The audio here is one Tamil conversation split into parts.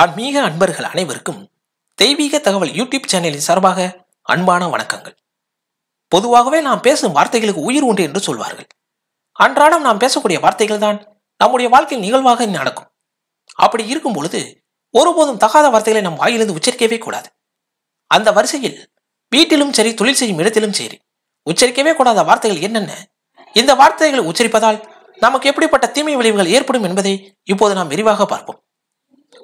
ஆன்மீக அன்பர்கள் அனைவருக்கும் தெய்வீக தகவல் யூடியூப் சேனலின் சார்பாக அன்பான வணக்கங்கள் பொதுவாகவே நாம் பேசும் வார்த்தைகளுக்கு உயிர் உண்டு என்று சொல்வார்கள் அன்றாடம் நாம் பேசக்கூடிய வார்த்தைகள் தான் நம்முடைய வாழ்க்கையில் நிகழ்வாக நடக்கும் அப்படி இருக்கும் பொழுது ஒருபோதும் தகாத வார்த்தைகளை நம் வாயிலிருந்து உச்சரிக்கவே கூடாது அந்த வரிசையில் வீட்டிலும் சரி தொழில் செய்யும் இடத்திலும் சரி உச்சரிக்கவே கூடாத வார்த்தைகள் என்னென்ன இந்த வார்த்தைகளை உச்சரிப்பதால் நமக்கு எப்படிப்பட்ட தீமை விளைவுகள் ஏற்படும் என்பதை இப்போது நாம் விரிவாக பார்ப்போம்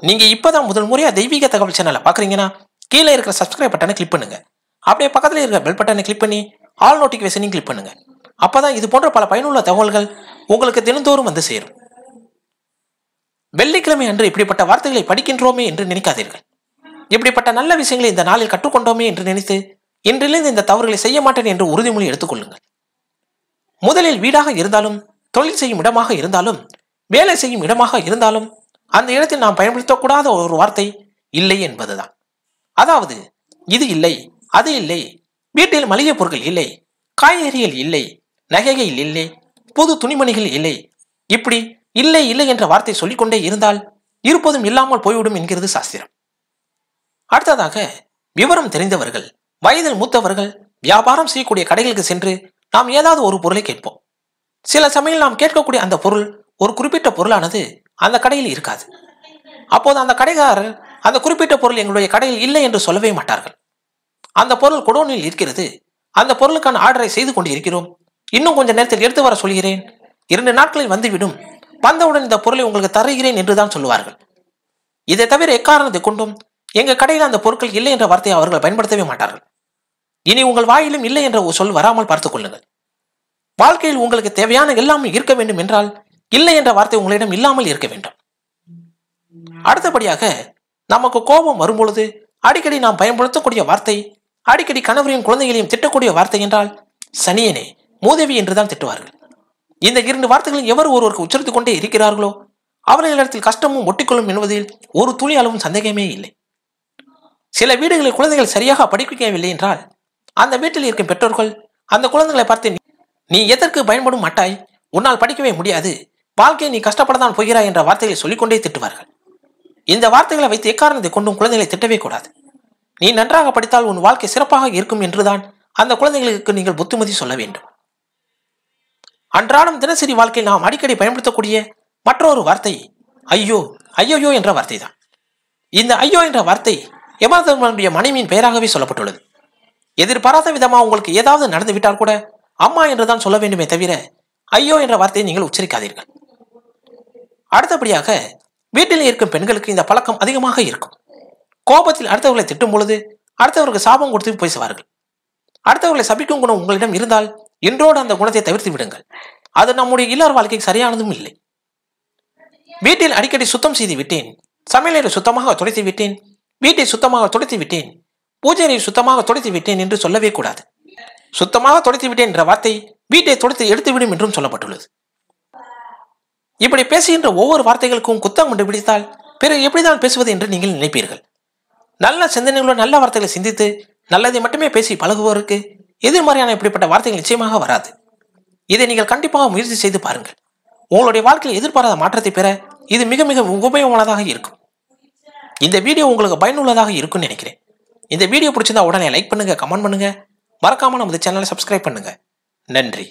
நீங்கள் இப்போ தான் முதல் முறையாக தெய்வீக தகவல் சேனலை பார்க்குறீங்கன்னா கீழே இருக்கிற சப்ஸ்கிரைப் பட்டனை கிளிக் பண்ணுங்கள் அப்படியே பக்கத்தில் இருக்கிற பெல் பட்டனை கிளிக் பண்ணி ஆல் நோட்டிஃபிகேஷனையும் கிளிக் பண்ணுங்கள் அப்போ தான் இது போன்ற பல பயனுள்ள தகவல்கள் உங்களுக்கு தினந்தோறும் வந்து சேரும் வெள்ளிக்கிழமை அன்று இப்படிப்பட்ட வார்த்தைகளை படிக்கின்றோமே என்று நினைக்காதீர்கள் இப்படிப்பட்ட நல்ல விஷயங்களை இந்த நாளில் கற்றுக்கொண்டோமே என்று நினைத்து இன்றிலிருந்து இந்த தவறுகளை செய்ய மாட்டேன் என்று உறுதிமொழி எடுத்துக்கொள்ளுங்கள் முதலில் வீடாக இருந்தாலும் தொழில் செய்யும் இடமாக இருந்தாலும் வேலை செய்யும் இடமாக இருந்தாலும் அந்த இடத்தில் நாம் பயன்படுத்தக்கூடாத ஒரு வார்த்தை இல்லை என்பதுதான் அதாவது இது இல்லை அது இல்லை வீட்டில் மளிகை பொருட்கள் இல்லை காய்கறிகள் இல்லை நகைகள் இல்லை புது துணிமணிகள் இல்லை இப்படி இல்லை இல்லை என்ற வார்த்தை சொல்லிக்கொண்டே இருந்தால் இருப்பதும் இல்லாமல் போய்விடும் என்கிறது சாஸ்திரம் அடுத்ததாக விவரம் தெரிந்தவர்கள் வயதில் மூத்தவர்கள் வியாபாரம் செய்யக்கூடிய கடைகளுக்கு சென்று நாம் ஏதாவது ஒரு பொருளை கேட்போம் சில சமயம் நாம் கேட்கக்கூடிய அந்த பொருள் ஒரு குறிப்பிட்ட பொருளானது அந்த கடையில் இருக்காது அப்போது அந்த கடைக்காரர் அந்த குறிப்பிட்ட பொருள் எங்களுடைய கடையில் இல்லை என்று சொல்லவே மாட்டார்கள் அந்த பொருள் குடோனில் இருக்கிறது அந்த பொருளுக்கான ஆர்டரை செய்து கொண்டு இருக்கிறோம் இன்னும் கொஞ்சம் நேரத்தில் எடுத்து வர சொல்கிறேன் இரண்டு நாட்களில் வந்துவிடும் வந்தவுடன் இந்த பொருளை உங்களுக்கு தருகிறேன் என்று தான் சொல்லுவார்கள் இதை தவிர எக்காரணத்தை கொண்டும் எங்கள் கடையில் அந்த பொருட்கள் இல்லை என்ற வார்த்தையை அவர்கள் பயன்படுத்தவே மாட்டார்கள் இனி உங்கள் வாயிலும் இல்லை என்ற சொல் வராமல் பார்த்துக் கொள்ளுங்கள் வாழ்க்கையில் உங்களுக்கு தேவையான எல்லாமே இருக்க வேண்டும் என்றால் இல்லை என்ற வார்த்தை உங்களிடம் இல்லாமல் இருக்க வேண்டும் அடுத்தபடியாக நமக்கு கோபம் வரும்பொழுது அடிக்கடி நாம் பயன்படுத்தக்கூடிய வார்த்தை அடிக்கடி கணவரையும் குழந்தைகளையும் திட்டக்கூடிய வார்த்தை என்றால் சனியனே மூதேவி என்றுதான் திட்டுவார்கள் இந்த இரண்டு வார்த்தைகளும் எவர் ஒருவருக்கு உச்சரித்துக் கொண்டே இருக்கிறார்களோ அவர்களிடத்தில் கஷ்டமும் ஒட்டிக்கொள்ளும் என்பதில் ஒரு துளி அளவும் சந்தேகமே இல்லை சில வீடுகளில் குழந்தைகள் சரியாக படிக்கவில்லை என்றால் அந்த வீட்டில் இருக்கும் பெற்றோர்கள் அந்த குழந்தைகளை பார்த்து நீ எதற்கு பயன்படும் மாட்டாய் உன்னால் படிக்கவே முடியாது வாழ்க்கை நீ கஷ்டப்படத்தான் போகிறாய் என்ற வார்த்தைகளை சொல்லிக்கொண்டே திட்டுவார்கள் இந்த வார்த்தைகளை வைத்து எக்காரணத்தை கொண்டும் குழந்தைகளை திட்டவே கூடாது நீ நன்றாக படித்தால் உன் வாழ்க்கை சிறப்பாக இருக்கும் என்றுதான் அந்த குழந்தைகளுக்கு நீங்கள் புத்துமதி சொல்ல வேண்டும் அன்றாடம் தினசரி வாழ்க்கையில் நாம் அடிக்கடி பயன்படுத்தக்கூடிய மற்றொரு வார்த்தை ஐயோ ஐயோயோ என்ற வார்த்தை தான் இந்த ஐயோ என்ற வார்த்தை எமதனுடைய மனைவியின் பெயராகவே சொல்லப்பட்டுள்ளது எதிர்பாராத விதமாக உங்களுக்கு ஏதாவது நடந்துவிட்டால் கூட அம்மா என்றுதான் சொல்ல வேண்டுமே தவிர ஐயோ என்ற வார்த்தையை நீங்கள் உச்சரிக்காதீர்கள் அடுத்தபடியாக வீட்டில் இருக்கும் பெண்களுக்கு இந்த பழக்கம் அதிகமாக இருக்கும் கோபத்தில் அடுத்தவர்களை திட்டும் பொழுது அடுத்தவருக்கு சாபம் கொடுத்து பேசுவார்கள் அடுத்தவர்களை சபிக்கும் குணம் உங்களிடம் இருந்தால் இன்றோடு அந்த குணத்தை தவிர்த்து விடுங்கள் அது நம்முடைய இல்லாத வாழ்க்கைக்கு சரியானதும் இல்லை வீட்டில் அடிக்கடி சுத்தம் செய்து விட்டேன் சமையலில் சுத்தமாக துடைத்து விட்டேன் வீட்டை சுத்தமாக துடைத்து விட்டேன் பூஜையை சுத்தமாக துடைத்து விட்டேன் என்று சொல்லவே கூடாது சுத்தமாக துடைத்து விட்டேன் என்ற வார்த்தை வீட்டை துடைத்து எடுத்துவிடும் என்றும் சொல்லப்பட்டுள்ளது இப்படி பேசுகின்ற ஒவ்வொரு வார்த்தைகளுக்கும் குத்தம் கண்டுபிடித்தால் பிறகு எப்படிதான் பேசுவது என்று நீங்கள் நினைப்பீர்கள் நல்ல சிந்தனைகளோட நல்ல வார்த்தைகளை சிந்தித்து நல்லதை மட்டுமே பேசி பழகுவோருக்கு எதிர்மறையான இப்படிப்பட்ட வார்த்தைகள் நிச்சயமாக வராது இதை நீங்கள் கண்டிப்பாக முயற்சி செய்து பாருங்கள் உங்களுடைய வாழ்க்கையில் எதிர்பாராத மாற்றத்தை பெற இது மிக மிக உபயோகமானதாக இருக்கும் இந்த வீடியோ உங்களுக்கு பயனுள்ளதாக இருக்கும்னு நினைக்கிறேன் இந்த வீடியோ பிடிச்சிருந்தா உடனே லைக் பண்ணுங்கள் கமெண்ட் பண்ணுங்கள் மறக்காமல் நமது சேனலை சப்ஸ்கிரைப் பண்ணுங்கள் நன்றி